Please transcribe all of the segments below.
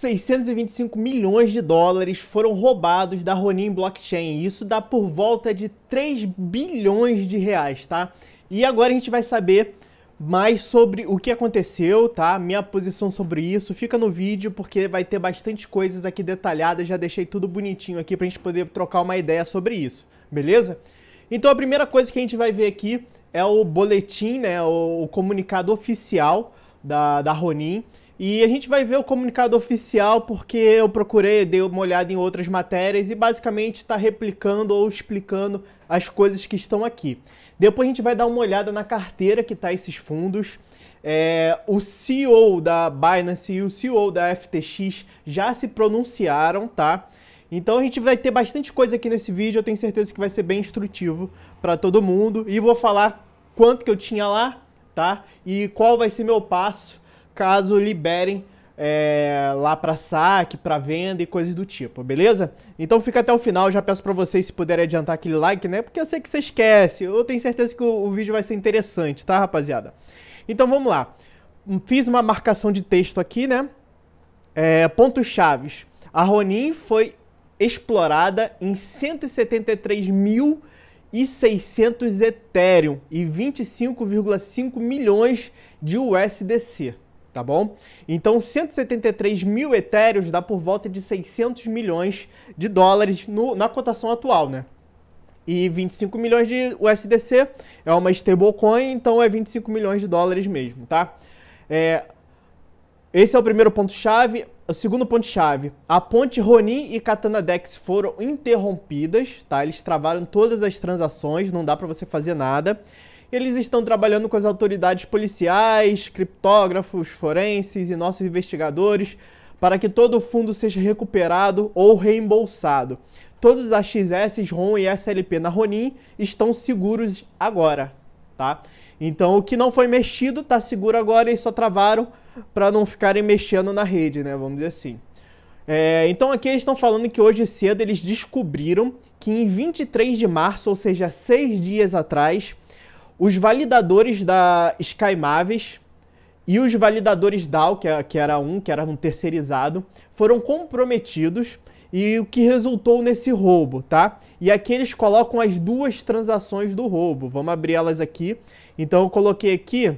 625 milhões de dólares foram roubados da Ronin Blockchain. Isso dá por volta de 3 bilhões de reais, tá? E agora a gente vai saber mais sobre o que aconteceu, tá? Minha posição sobre isso fica no vídeo porque vai ter bastante coisas aqui detalhadas. Já deixei tudo bonitinho aqui pra gente poder trocar uma ideia sobre isso, beleza? Então a primeira coisa que a gente vai ver aqui é o boletim, né? O comunicado oficial da, da Ronin e a gente vai ver o comunicado oficial porque eu procurei, dei uma olhada em outras matérias e basicamente está replicando ou explicando as coisas que estão aqui. Depois a gente vai dar uma olhada na carteira que está esses fundos. É, o CEO da Binance e o CEO da FTX já se pronunciaram, tá? Então a gente vai ter bastante coisa aqui nesse vídeo, eu tenho certeza que vai ser bem instrutivo para todo mundo. E vou falar quanto que eu tinha lá, tá? E qual vai ser meu passo caso liberem é, lá para saque, para venda e coisas do tipo, beleza? Então fica até o final, já peço para vocês se puderem adiantar aquele like, né? Porque eu sei que você esquece, eu tenho certeza que o, o vídeo vai ser interessante, tá, rapaziada? Então vamos lá. Fiz uma marcação de texto aqui, né? É, pontos chaves. A Ronin foi explorada em 173.600 Ethereum e 25,5 milhões de USDC tá bom? Então 173 mil etéreos dá por volta de 600 milhões de dólares no, na cotação atual, né? E 25 milhões de USDC é uma stablecoin, então é 25 milhões de dólares mesmo, tá? É, esse é o primeiro ponto-chave. O segundo ponto-chave, a ponte Ronin e Katana Dex foram interrompidas, tá? Eles travaram todas as transações, não dá para você fazer nada. Eles estão trabalhando com as autoridades policiais, criptógrafos, forenses e nossos investigadores para que todo o fundo seja recuperado ou reembolsado. Todos os AXS, ROM e SLP na Ronin estão seguros agora, tá? Então o que não foi mexido está seguro agora e só travaram para não ficarem mexendo na rede, né? Vamos dizer assim. É, então aqui eles estão falando que hoje cedo eles descobriram que em 23 de março, ou seja, seis dias atrás, os validadores da SkyMavis e os validadores DAO, é, que era um, que era um terceirizado, foram comprometidos e o que resultou nesse roubo, tá? E aqui eles colocam as duas transações do roubo. Vamos abrir elas aqui. Então eu coloquei aqui,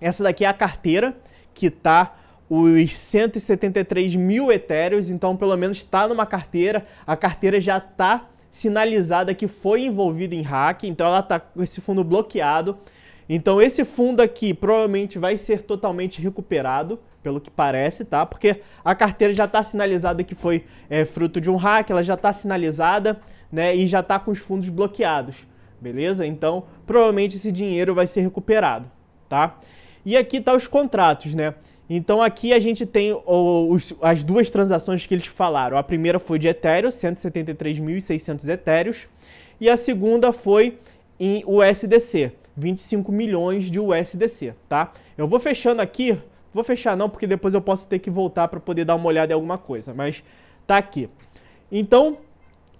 essa daqui é a carteira que tá os 173 mil etéreos, então pelo menos está numa carteira, a carteira já está sinalizada que foi envolvida em hack, então ela está com esse fundo bloqueado. Então esse fundo aqui provavelmente vai ser totalmente recuperado, pelo que parece, tá? Porque a carteira já está sinalizada que foi é, fruto de um hack, ela já está sinalizada, né? E já está com os fundos bloqueados, beleza? Então provavelmente esse dinheiro vai ser recuperado, tá? E aqui tá os contratos, né? Então aqui a gente tem os, as duas transações que eles falaram. A primeira foi de Ethereum, 173.600 Ethereum. e a segunda foi em USDC, 25 milhões de USDC, tá? Eu vou fechando aqui, vou fechar não, porque depois eu posso ter que voltar para poder dar uma olhada em alguma coisa, mas tá aqui. Então,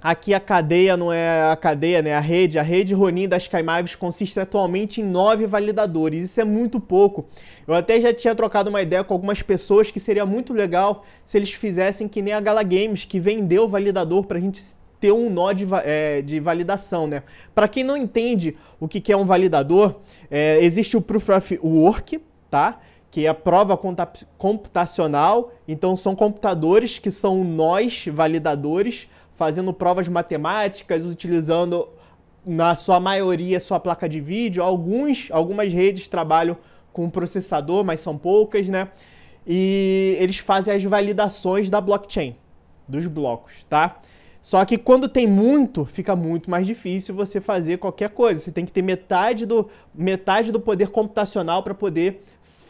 Aqui a cadeia não é a cadeia, né? A rede, a rede Ronin das Caimaves consiste atualmente em nove validadores. Isso é muito pouco. Eu até já tinha trocado uma ideia com algumas pessoas que seria muito legal se eles fizessem que nem a Gala Games, que vendeu o validador para a gente ter um nó de, é, de validação, né? Para quem não entende o que, que é um validador, é, existe o Proof of Work, tá? que é a prova computacional. Então, são computadores que são nós, validadores, fazendo provas matemáticas, utilizando na sua maioria sua placa de vídeo. Alguns, algumas redes trabalham com processador, mas são poucas, né? E eles fazem as validações da blockchain, dos blocos, tá? Só que quando tem muito, fica muito mais difícil você fazer qualquer coisa. Você tem que ter metade do, metade do poder computacional para poder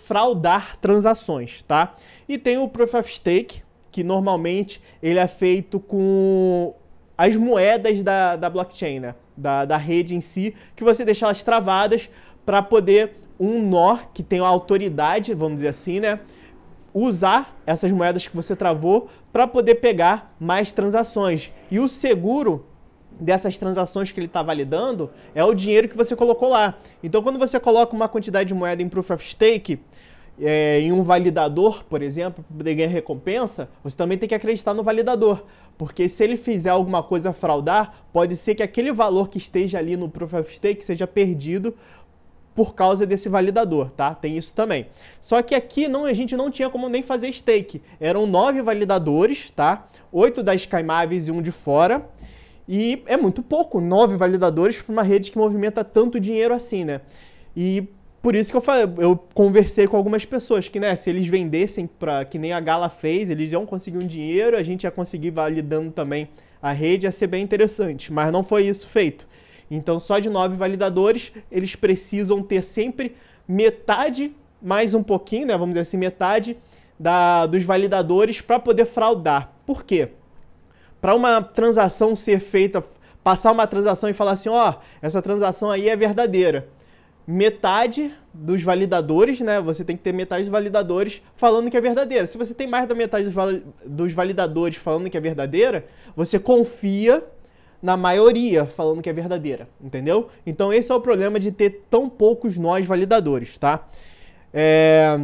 fraudar transações, tá? E tem o Proof of Stake, que normalmente ele é feito com as moedas da, da blockchain, né? da, da rede em si, que você deixa elas travadas para poder um nó que tem a autoridade, vamos dizer assim, né? Usar essas moedas que você travou para poder pegar mais transações. E o seguro dessas transações que ele está validando é o dinheiro que você colocou lá. Então, quando você coloca uma quantidade de moeda em Proof of Stake, é, em um validador, por exemplo, para poder ganhar recompensa, você também tem que acreditar no validador. Porque se ele fizer alguma coisa fraudar, pode ser que aquele valor que esteja ali no Proof of Stake seja perdido por causa desse validador, tá? Tem isso também. Só que aqui não, a gente não tinha como nem fazer stake. Eram nove validadores, tá? Oito das caimáveis e um de fora. E é muito pouco, nove validadores para uma rede que movimenta tanto dinheiro assim, né? E por isso que eu falei, eu conversei com algumas pessoas que, né, se eles vendessem para que nem a Gala fez, eles iam conseguir um dinheiro, a gente ia conseguir validando também a rede, ia ser bem interessante, mas não foi isso feito. Então, só de nove validadores, eles precisam ter sempre metade, mais um pouquinho, né, vamos dizer assim, metade da, dos validadores para poder fraudar. Por quê? Para uma transação ser feita, passar uma transação e falar assim, ó, oh, essa transação aí é verdadeira metade dos validadores, né? Você tem que ter metade dos validadores falando que é verdadeira. Se você tem mais da metade dos, val dos validadores falando que é verdadeira, você confia na maioria falando que é verdadeira, entendeu? Então esse é o problema de ter tão poucos nós validadores, tá? É...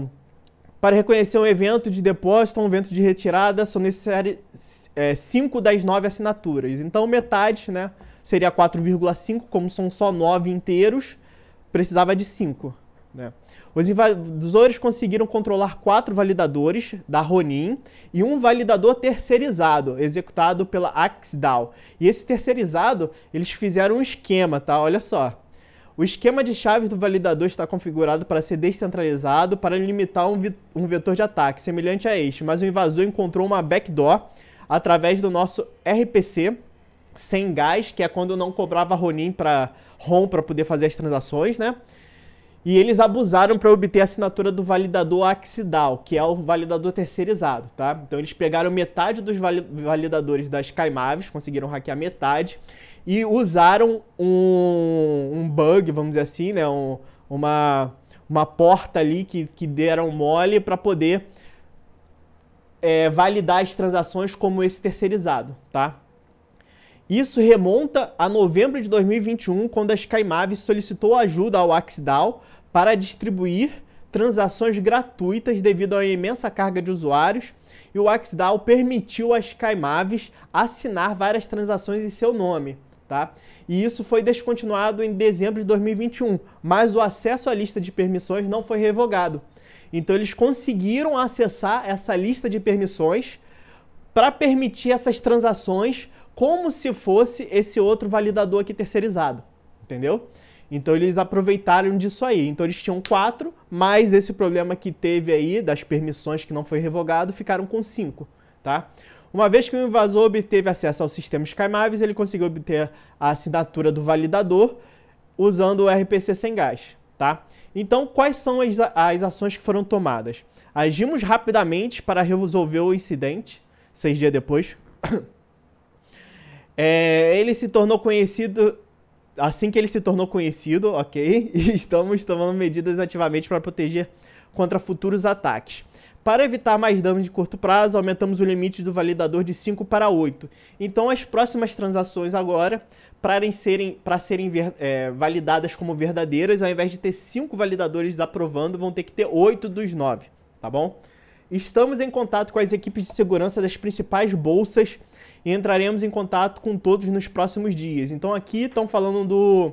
Para reconhecer um evento de depósito ou um evento de retirada, são necessárias 5 é, das 9 assinaturas. Então metade, né? Seria 4,5, como são só 9 inteiros precisava de cinco. Né? Os invasores conseguiram controlar quatro validadores da Ronin e um validador terceirizado, executado pela Axdal. E esse terceirizado, eles fizeram um esquema, tá? Olha só. O esquema de chaves do validador está configurado para ser descentralizado para limitar um, um vetor de ataque semelhante a este, mas o invasor encontrou uma backdoor através do nosso RPC sem gás, que é quando não cobrava Ronin para ROM para poder fazer as transações, né? E eles abusaram para obter a assinatura do validador axidal, que é o validador terceirizado, tá? Então eles pegaram metade dos validadores das Caimaves, conseguiram hackear metade, e usaram um, um bug, vamos dizer assim, né? Um, uma, uma porta ali que, que deram mole para poder é, validar as transações como esse terceirizado, tá? Isso remonta a novembro de 2021, quando a SkyMavis solicitou ajuda ao Axdal para distribuir transações gratuitas devido à imensa carga de usuários, e o Axdal permitiu a SkyMavis assinar várias transações em seu nome. Tá? E isso foi descontinuado em dezembro de 2021, mas o acesso à lista de permissões não foi revogado. Então eles conseguiram acessar essa lista de permissões para permitir essas transações como se fosse esse outro validador aqui terceirizado, entendeu? Então eles aproveitaram disso aí. Então eles tinham quatro, mais esse problema que teve aí das permissões que não foi revogado, ficaram com cinco, tá? Uma vez que o invasor obteve acesso ao sistema Skymavis, ele conseguiu obter a assinatura do validador usando o RPC sem gás, tá? Então, quais são as, as ações que foram tomadas? Agimos rapidamente para resolver o incidente, seis dias depois. É, ele se tornou conhecido. Assim que ele se tornou conhecido, ok? E estamos tomando medidas ativamente para proteger contra futuros ataques. Para evitar mais danos de curto prazo, aumentamos o limite do validador de 5 para 8. Então, as próximas transações agora, para serem, pra serem é, validadas como verdadeiras, ao invés de ter 5 validadores aprovando, vão ter que ter 8 dos 9, tá bom? Estamos em contato com as equipes de segurança das principais bolsas e entraremos em contato com todos nos próximos dias. Então aqui estão falando do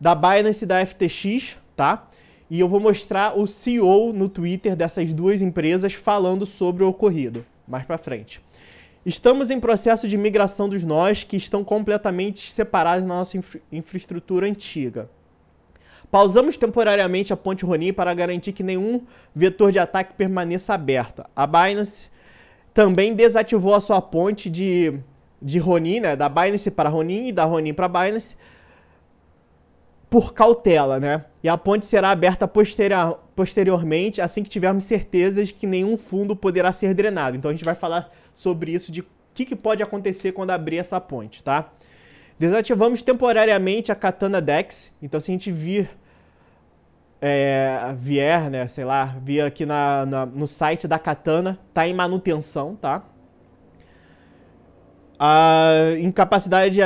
da Binance e da FTX, tá? E eu vou mostrar o CEO no Twitter dessas duas empresas falando sobre o ocorrido mais para frente. Estamos em processo de migração dos nós que estão completamente separados na nossa infra infraestrutura antiga. Pausamos temporariamente a ponte Ronin para garantir que nenhum vetor de ataque permaneça aberto. A Binance também desativou a sua ponte de, de Ronin, né, da Binance para Ronin e da Ronin para Binance, por cautela, né? E a ponte será aberta posterior, posteriormente, assim que tivermos certezas que nenhum fundo poderá ser drenado. Então a gente vai falar sobre isso, de o que, que, pode acontecer quando abrir essa ponte, tá? Desativamos temporariamente a Katana Dex, então se a gente vir é, vier, né, sei lá, vir aqui na, na, no site da Katana, tá em manutenção, tá? A incapacidade de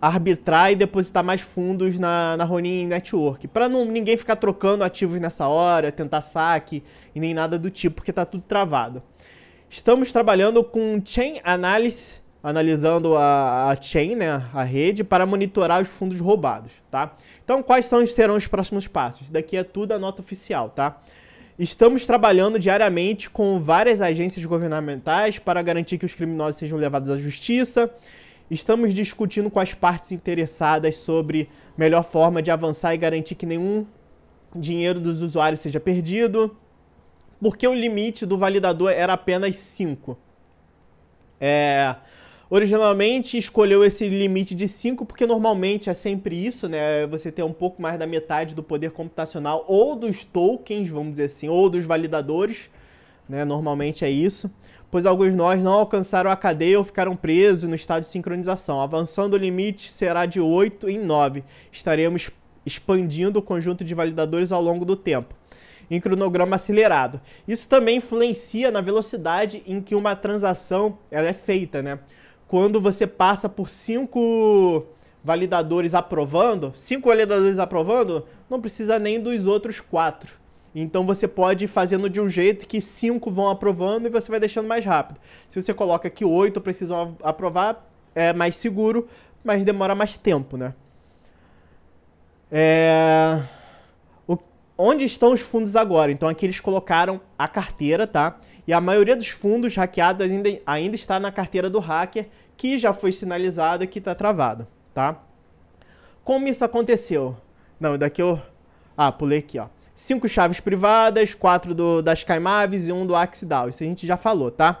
arbitrar e depositar mais fundos na, na Ronin Network, para não ninguém ficar trocando ativos nessa hora, tentar saque e nem nada do tipo, porque tá tudo travado. Estamos trabalhando com chain analysis analisando a, a, chain, né, a rede, para monitorar os fundos roubados, tá? Então, quais são, serão os próximos passos? Isso daqui é tudo a nota oficial, tá? Estamos trabalhando diariamente com várias agências governamentais para garantir que os criminosos sejam levados à justiça. Estamos discutindo com as partes interessadas sobre melhor forma de avançar e garantir que nenhum dinheiro dos usuários seja perdido. Porque o limite do validador era apenas 5. É, Originalmente escolheu esse limite de 5 porque normalmente é sempre isso, né? Você tem um pouco mais da metade do poder computacional ou dos tokens, vamos dizer assim, ou dos validadores, né? Normalmente é isso. Pois alguns nós não alcançaram a cadeia ou ficaram presos no estado de sincronização. Avançando o limite será de 8 em 9. Estaremos expandindo o conjunto de validadores ao longo do tempo em cronograma acelerado. Isso também influencia na velocidade em que uma transação ela é feita, né? quando você passa por cinco validadores aprovando, cinco validadores aprovando, não precisa nem dos outros quatro. Então você pode ir fazendo de um jeito que cinco vão aprovando e você vai deixando mais rápido. Se você coloca que oito precisam aprovar, é mais seguro, mas demora mais tempo, né? É... O... Onde estão os fundos agora? Então aqui eles colocaram a carteira, tá? e a maioria dos fundos hackeados ainda, ainda está na carteira do hacker, que já foi sinalizado que está travado, tá? Como isso aconteceu? Não, daqui eu... Ah, pulei aqui, ó. Cinco chaves privadas, quatro do, das Caimaves e um do Axidal. Isso a gente já falou, tá?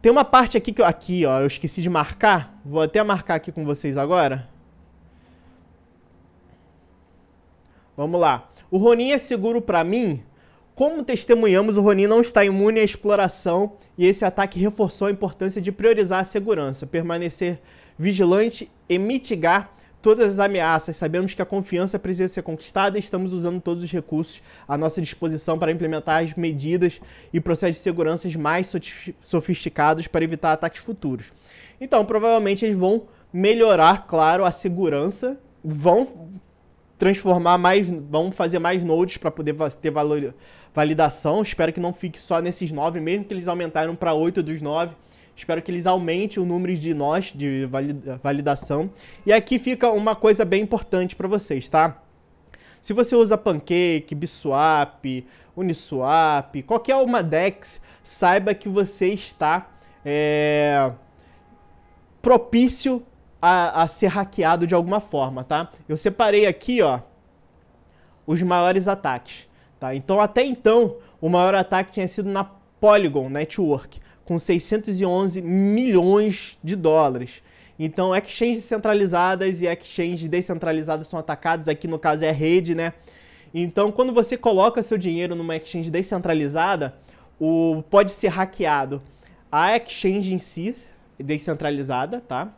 Tem uma parte aqui que eu, aqui, ó, eu esqueci de marcar. Vou até marcar aqui com vocês agora. Vamos lá. O Ronin é seguro para mim como testemunhamos, o Ronin não está imune à exploração e esse ataque reforçou a importância de priorizar a segurança, permanecer vigilante e mitigar todas as ameaças. Sabemos que a confiança precisa ser conquistada e estamos usando todos os recursos à nossa disposição para implementar as medidas e processos de segurança mais sofisticados para evitar ataques futuros. Então, provavelmente eles vão melhorar, claro, a segurança, vão transformar mais, vão fazer mais nodes para poder ter valor validação. Espero que não fique só nesses nove, mesmo que eles aumentaram para oito dos nove. Espero que eles aumentem o número de nós de validação. E aqui fica uma coisa bem importante para vocês, tá? Se você usa Pancake, Biswap, Uniswap, qualquer uma DEX, saiba que você está é, propício a, a ser hackeado de alguma forma, tá? Eu separei aqui, ó, os maiores ataques. Tá? Então, até então, o maior ataque tinha sido na Polygon Network, com 611 milhões de dólares. Então, exchanges centralizadas e exchanges descentralizadas são atacadas, aqui no caso é a rede, né? Então, quando você coloca seu dinheiro numa exchange descentralizada, o pode ser hackeado a exchange em si, descentralizada, tá?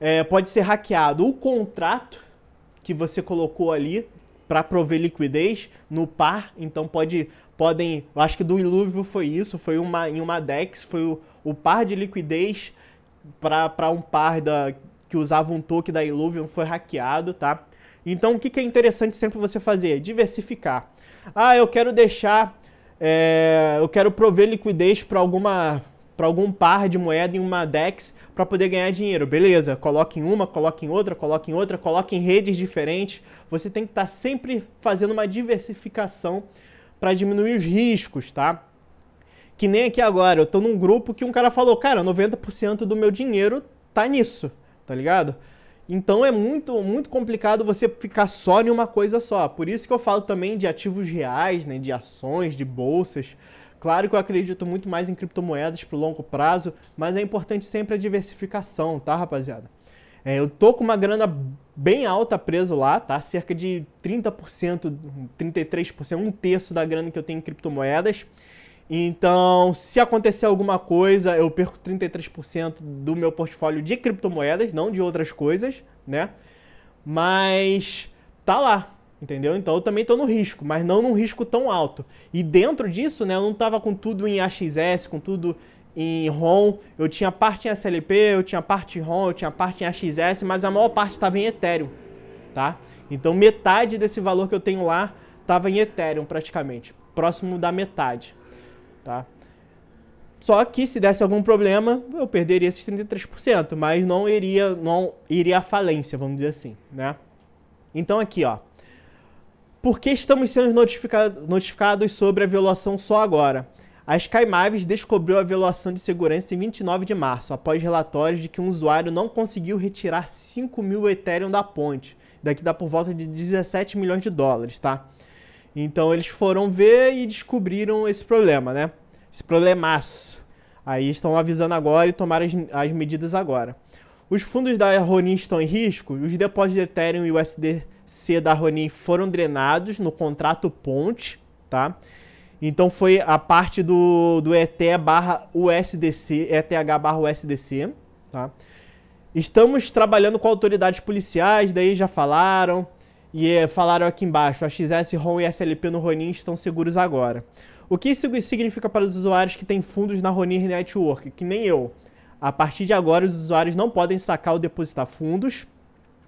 É, pode ser hackeado o contrato que você colocou ali, para prover liquidez no par, então pode podem, eu acho que do Iluvio foi isso, foi uma em uma DEX, foi o, o par de liquidez para um par da que usava um token da Illuvium foi hackeado, tá? Então o que, que é interessante sempre você fazer? É diversificar. Ah, eu quero deixar, é, eu quero prover liquidez para alguma para algum par de moeda em uma DEX para poder ganhar dinheiro. Beleza, coloque em uma, coloque em outra, coloque em outra, coloque em redes diferentes, você tem que estar tá sempre fazendo uma diversificação para diminuir os riscos, tá? Que nem aqui agora, eu estou num grupo que um cara falou, cara, 90% do meu dinheiro tá nisso, tá ligado? Então é muito, muito complicado você ficar só em uma coisa só. Por isso que eu falo também de ativos reais, né, de ações, de bolsas. Claro que eu acredito muito mais em criptomoedas para o longo prazo, mas é importante sempre a diversificação, tá, rapaziada? É, eu tô com uma grana bem alta preso lá, tá? Cerca de 30%, 33%, um terço da grana que eu tenho em criptomoedas. Então, se acontecer alguma coisa, eu perco 33% do meu portfólio de criptomoedas, não de outras coisas, né? Mas tá lá, entendeu? Então eu também tô no risco, mas não num risco tão alto. E dentro disso, né, eu não tava com tudo em AXS, com tudo em ROM, eu tinha parte em SLP, eu tinha parte em ROM, eu tinha parte em AXS, mas a maior parte estava em Ethereum, tá? Então metade desse valor que eu tenho lá estava em Ethereum praticamente, próximo da metade, tá? Só que se desse algum problema, eu perderia esses 33%, mas não iria não iria à falência, vamos dizer assim, né? Então aqui, ó. Por que estamos sendo notificado, notificados sobre a violação só agora? A SkyMavis descobriu a violação de segurança em 29 de março, após relatórios de que um usuário não conseguiu retirar 5 mil Ethereum da ponte. Daqui dá por volta de 17 milhões de dólares, tá? Então eles foram ver e descobriram esse problema, né? Esse problemaço. Aí estão avisando agora e tomaram as, as medidas agora. Os fundos da Ronin estão em risco, os depósitos de Ethereum e USDC da Ronin foram drenados no contrato ponte, tá? Então foi a parte do, do ET barra USDC, ETH barra USDC, tá? Estamos trabalhando com autoridades policiais, daí já falaram. E eh, falaram aqui embaixo, a XS, ROM e SLP no Ronin estão seguros agora. O que isso significa para os usuários que têm fundos na Ronin Network? Que nem eu. A partir de agora, os usuários não podem sacar ou depositar fundos.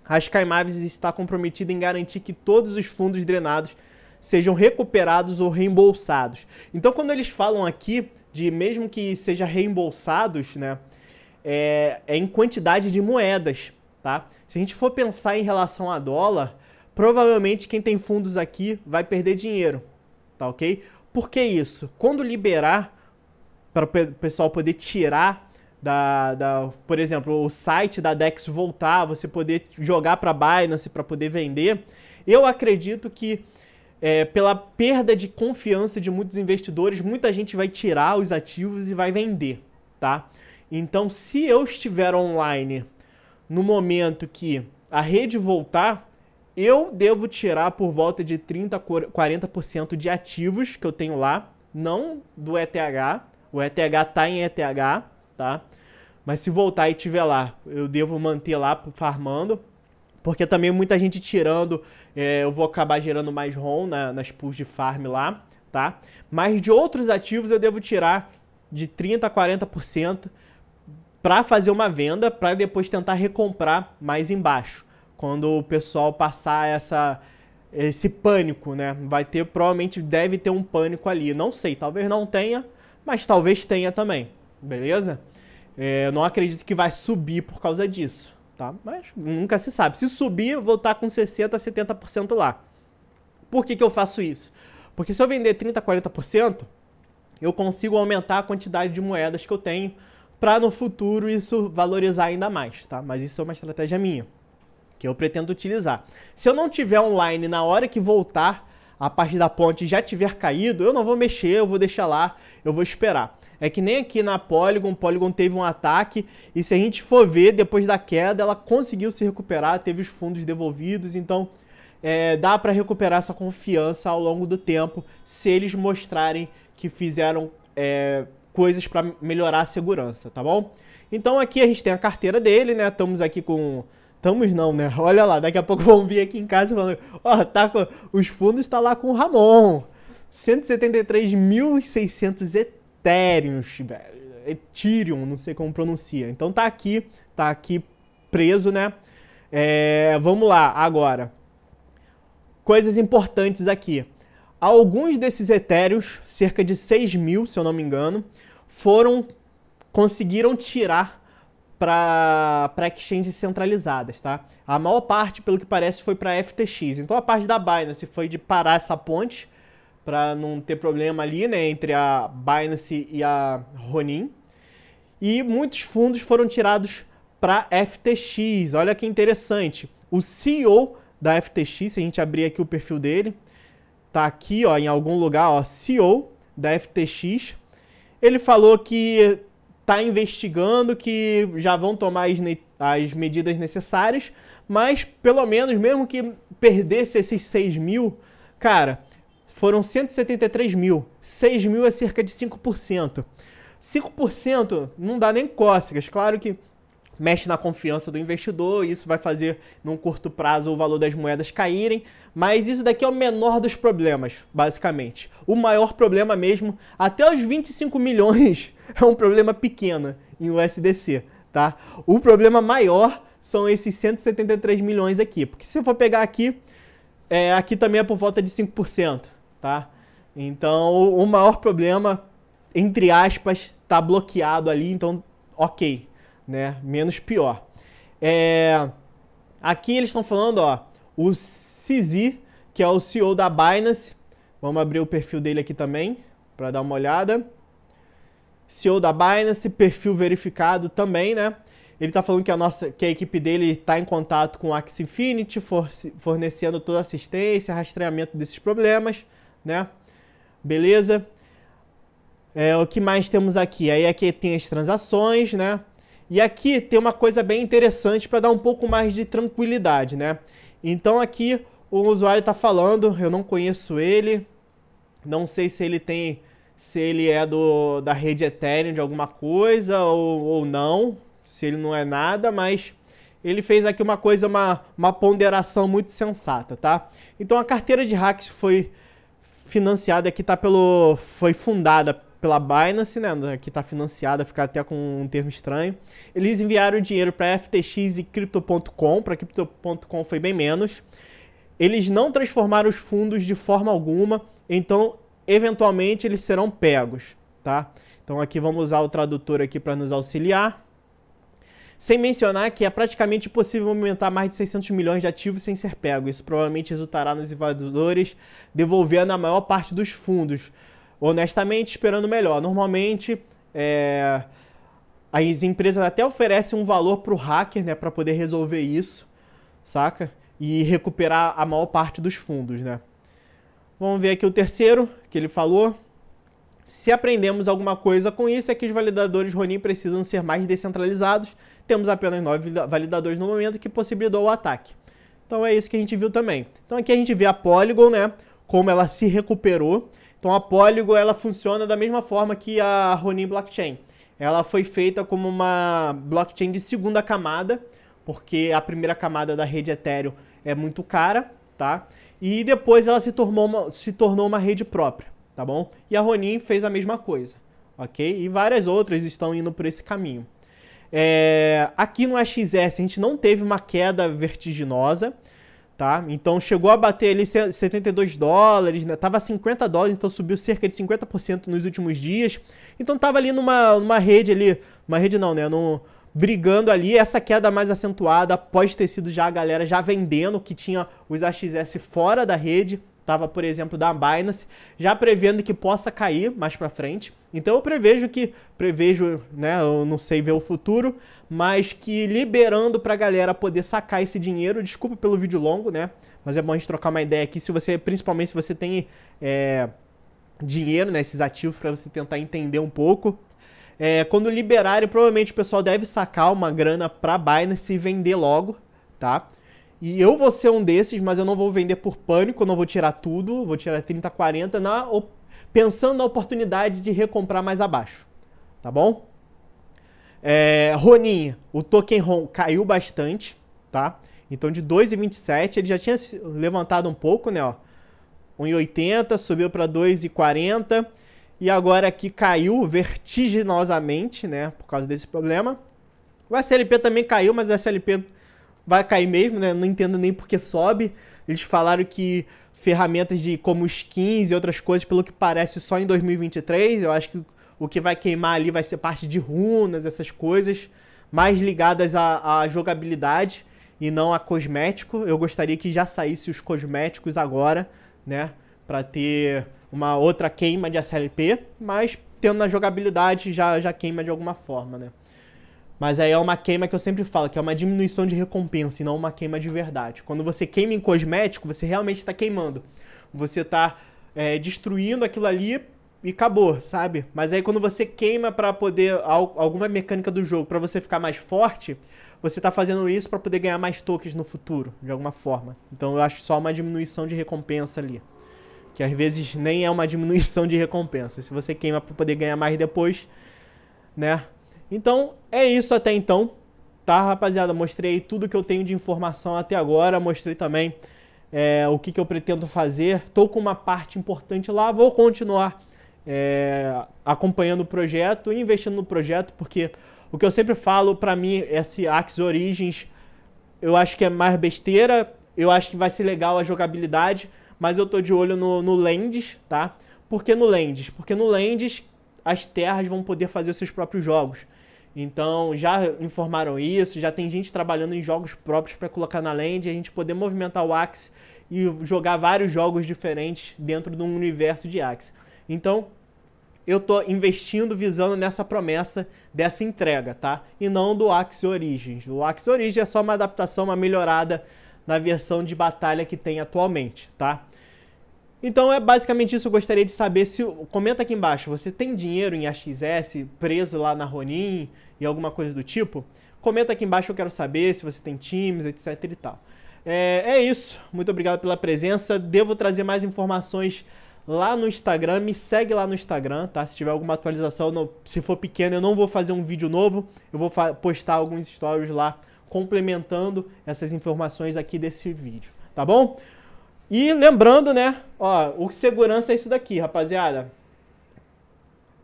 A Skymavis está comprometida em garantir que todos os fundos drenados sejam recuperados ou reembolsados. Então, quando eles falam aqui de mesmo que seja reembolsados, né, é, é em quantidade de moedas, tá? Se a gente for pensar em relação a dólar, provavelmente quem tem fundos aqui vai perder dinheiro, tá ok? Por que isso? Quando liberar, para o pessoal poder tirar da, da, por exemplo, o site da DEX voltar, você poder jogar para Binance para poder vender, eu acredito que é, pela perda de confiança de muitos investidores, muita gente vai tirar os ativos e vai vender, tá? Então, se eu estiver online no momento que a rede voltar, eu devo tirar por volta de 30 a 40% de ativos que eu tenho lá, não do ETH. O ETH está em ETH, tá? Mas se voltar e tiver lá, eu devo manter lá farmando porque também muita gente tirando, é, eu vou acabar gerando mais ROM na, nas pools de farm lá, tá? Mas de outros ativos eu devo tirar de 30% a 40% para fazer uma venda, para depois tentar recomprar mais embaixo. Quando o pessoal passar essa, esse pânico, né? Vai ter, provavelmente deve ter um pânico ali. Não sei, talvez não tenha, mas talvez tenha também, beleza? É, não acredito que vai subir por causa disso tá? Mas nunca se sabe. Se subir, eu vou estar tá com 60%, 70% lá. Por que, que eu faço isso? Porque se eu vender 30%, 40%, eu consigo aumentar a quantidade de moedas que eu tenho para no futuro isso valorizar ainda mais, tá? Mas isso é uma estratégia minha, que eu pretendo utilizar. Se eu não tiver online na hora que voltar, a parte da ponte já tiver caído, eu não vou mexer, eu vou deixar lá, eu vou esperar. É que nem aqui na Polygon, Polygon teve um ataque e se a gente for ver, depois da queda, ela conseguiu se recuperar, teve os fundos devolvidos, então é, dá para recuperar essa confiança ao longo do tempo se eles mostrarem que fizeram é, coisas para melhorar a segurança, tá bom? Então aqui a gente tem a carteira dele, né? Estamos aqui com Estamos não, né? Olha lá, daqui a pouco vão vir aqui em casa falando, ó, oh, tá com... os fundos tá lá com o Ramon. 173.630 Ethereum, Ethereum, não sei como pronuncia. Então tá aqui, tá aqui preso, né? É, vamos lá, agora. Coisas importantes aqui. Alguns desses etéreos, cerca de 6 mil, se eu não me engano, foram conseguiram tirar para exchanges centralizadas, tá? A maior parte, pelo que parece, foi para FTX. Então a parte da Binance foi de parar essa ponte para não ter problema ali, né, entre a Binance e a Ronin. E muitos fundos foram tirados para FTX. Olha que interessante. O CEO da FTX, se a gente abrir aqui o perfil dele, tá aqui, ó, em algum lugar, ó, CEO da FTX. Ele falou que tá investigando, que já vão tomar as, as medidas necessárias, mas pelo menos, mesmo que perdesse esses 6 mil, cara, foram 173 mil. 6 mil é cerca de 5%. 5% não dá nem cócegas. Claro que mexe na confiança do investidor, e isso vai fazer, num curto prazo, o valor das moedas caírem, mas isso daqui é o menor dos problemas, basicamente. O maior problema mesmo, até os 25 milhões, é um problema pequeno em USDC, tá? O problema maior são esses 173 milhões aqui, porque se eu for pegar aqui, é, aqui também é por volta de 5% tá? Então, o maior problema, entre aspas, tá bloqueado ali, então, ok, né? Menos pior. É... Aqui eles estão falando, ó, o CZ, que é o CEO da Binance. Vamos abrir o perfil dele aqui também, para dar uma olhada. CEO da Binance, perfil verificado também, né? Ele está falando que a nossa, que a equipe dele está em contato com o Axie Infinity, fornecendo toda assistência, rastreamento desses problemas né? Beleza? É, o que mais temos aqui? Aí aqui tem as transações, né? E aqui tem uma coisa bem interessante para dar um pouco mais de tranquilidade, né? Então aqui o usuário está falando, eu não conheço ele, não sei se ele tem, se ele é do da rede Ethereum de alguma coisa ou, ou não, se ele não é nada, mas ele fez aqui uma coisa, uma, uma ponderação muito sensata, tá? Então a carteira de hacks foi financiada aqui tá pelo. Foi fundada pela Binance, né, né? Que tá financiada, fica até com um termo estranho. Eles enviaram dinheiro para FTX e Crypto.com, para Crypto.com foi bem menos. Eles não transformaram os fundos de forma alguma, então eventualmente eles serão pegos, tá? Então aqui vamos usar o tradutor aqui para nos auxiliar. Sem mencionar que é praticamente impossível aumentar mais de 600 milhões de ativos sem ser pego. Isso provavelmente resultará nos invasores devolvendo a maior parte dos fundos. Honestamente, esperando melhor. Normalmente, é... as empresas até oferecem um valor para o hacker, né, para poder resolver isso, saca? E recuperar a maior parte dos fundos, né? Vamos ver aqui o terceiro que ele falou. Se aprendemos alguma coisa com isso, é que os validadores Ronin precisam ser mais descentralizados temos apenas nove validadores no momento que possibilitou o ataque. Então é isso que a gente viu também. Então aqui a gente vê a Polygon, né? Como ela se recuperou. Então a Polygon ela funciona da mesma forma que a Ronin Blockchain. Ela foi feita como uma blockchain de segunda camada, porque a primeira camada da rede Ethereum é muito cara, tá? E depois ela se tornou uma, se tornou uma rede própria, tá bom? E a Ronin fez a mesma coisa, ok? E várias outras estão indo por esse caminho. É, aqui no AXS a gente não teve uma queda vertiginosa, tá? Então chegou a bater ali 72 dólares, né? Tava 50 dólares, então subiu cerca de 50% nos últimos dias. Então tava ali numa, numa rede ali, uma rede não, né? No, brigando ali, essa queda mais acentuada pode ter sido já a galera já vendendo que tinha os AXS fora da rede, Tava, por exemplo, da Binance, já prevendo que possa cair mais para frente. Então eu prevejo que, prevejo, né, eu não sei ver o futuro, mas que liberando a galera poder sacar esse dinheiro, desculpa pelo vídeo longo, né, mas é bom a gente trocar uma ideia aqui, se você, principalmente se você tem é, dinheiro, né, esses ativos para você tentar entender um pouco. É, quando liberarem, provavelmente o pessoal deve sacar uma grana para Binance e vender logo, tá? E eu vou ser um desses, mas eu não vou vender por pânico, não vou tirar tudo, vou tirar 30, 40, na, pensando na oportunidade de recomprar mais abaixo. Tá bom? É, Ronin, o token RON caiu bastante, tá? Então de 2,27 ele já tinha levantado um pouco, né? Ó, 1,80, subiu para 2,40 e agora aqui caiu vertiginosamente, né? Por causa desse problema. O SLP também caiu, mas o SLP vai cair mesmo, né? Não entendo nem porque sobe. Eles falaram que ferramentas de como skins e outras coisas, pelo que parece, só em 2023. Eu acho que o que vai queimar ali vai ser parte de runas, essas coisas mais ligadas à, à jogabilidade e não a cosmético. Eu gostaria que já saísse os cosméticos agora, né? Para ter uma outra queima de SLP, mas tendo na jogabilidade já, já queima de alguma forma, né? Mas aí é uma queima que eu sempre falo, que é uma diminuição de recompensa e não uma queima de verdade. Quando você queima em cosmético, você realmente está queimando. Você está é, destruindo aquilo ali e acabou, sabe? Mas aí quando você queima para poder alguma mecânica do jogo para você ficar mais forte, você está fazendo isso para poder ganhar mais tokens no futuro, de alguma forma. Então eu acho só uma diminuição de recompensa ali, que às vezes nem é uma diminuição de recompensa. Se você queima para poder ganhar mais depois, né? Então, é isso até então, tá, rapaziada? Mostrei tudo que eu tenho de informação até agora, mostrei também é, o que, que eu pretendo fazer. Tô com uma parte importante lá, vou continuar é, acompanhando o projeto e investindo no projeto, porque o que eu sempre falo, para mim, esse Axe Origins, eu acho que é mais besteira, eu acho que vai ser legal a jogabilidade, mas eu tô de olho no, no Lendes, tá? Por que no Lendes? Porque no Lendes as terras vão poder fazer os seus próprios jogos. Então, já informaram isso, já tem gente trabalhando em jogos próprios para colocar na land e a gente poder movimentar o Axe e jogar vários jogos diferentes dentro de um universo de Axe. Então, eu estou investindo visando nessa promessa dessa entrega, tá? E não do Axe Origins. O Axe Origins é só uma adaptação, uma melhorada na versão de batalha que tem atualmente, tá? Então é basicamente isso. Eu gostaria de saber se. Comenta aqui embaixo. Você tem dinheiro em AXS preso lá na Ronin? e alguma coisa do tipo, comenta aqui embaixo, eu quero saber se você tem times, etc e tal. É, é isso, muito obrigado pela presença, devo trazer mais informações lá no Instagram, me segue lá no Instagram, tá? Se tiver alguma atualização, não, se for pequena, eu não vou fazer um vídeo novo, eu vou postar alguns stories lá complementando essas informações aqui desse vídeo, tá bom? E lembrando, né, ó, o segurança é isso daqui, rapaziada.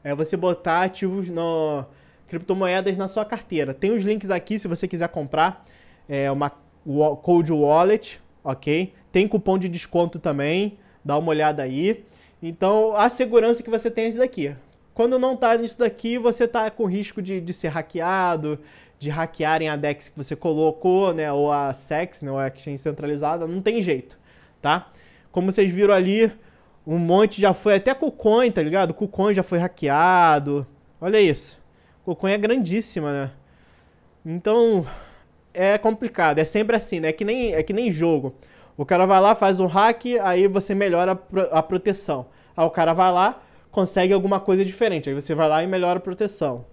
É você botar ativos no criptomoedas na sua carteira. Tem os links aqui se você quiser comprar é, uma Cold Wallet, ok? Tem cupom de desconto também, dá uma olhada aí. Então, a segurança que você tem é isso daqui. Quando não está nisso daqui, você está com risco de, de ser hackeado, de hackearem a DEX que você colocou, né? Ou a SEX, né? Ou a exchange centralizada, não tem jeito, tá? Como vocês viram ali, um monte já foi, até KuCoin, tá ligado? KuCoin já foi hackeado. Olha isso. Coconha é grandíssima, né? Então, é complicado. É sempre assim, né? É que nem, é que nem jogo. O cara vai lá, faz um hack, aí você melhora a proteção. Aí o cara vai lá, consegue alguma coisa diferente. Aí você vai lá e melhora a proteção.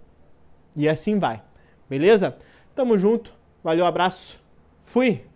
E assim vai. Beleza? Tamo junto. Valeu, abraço. Fui!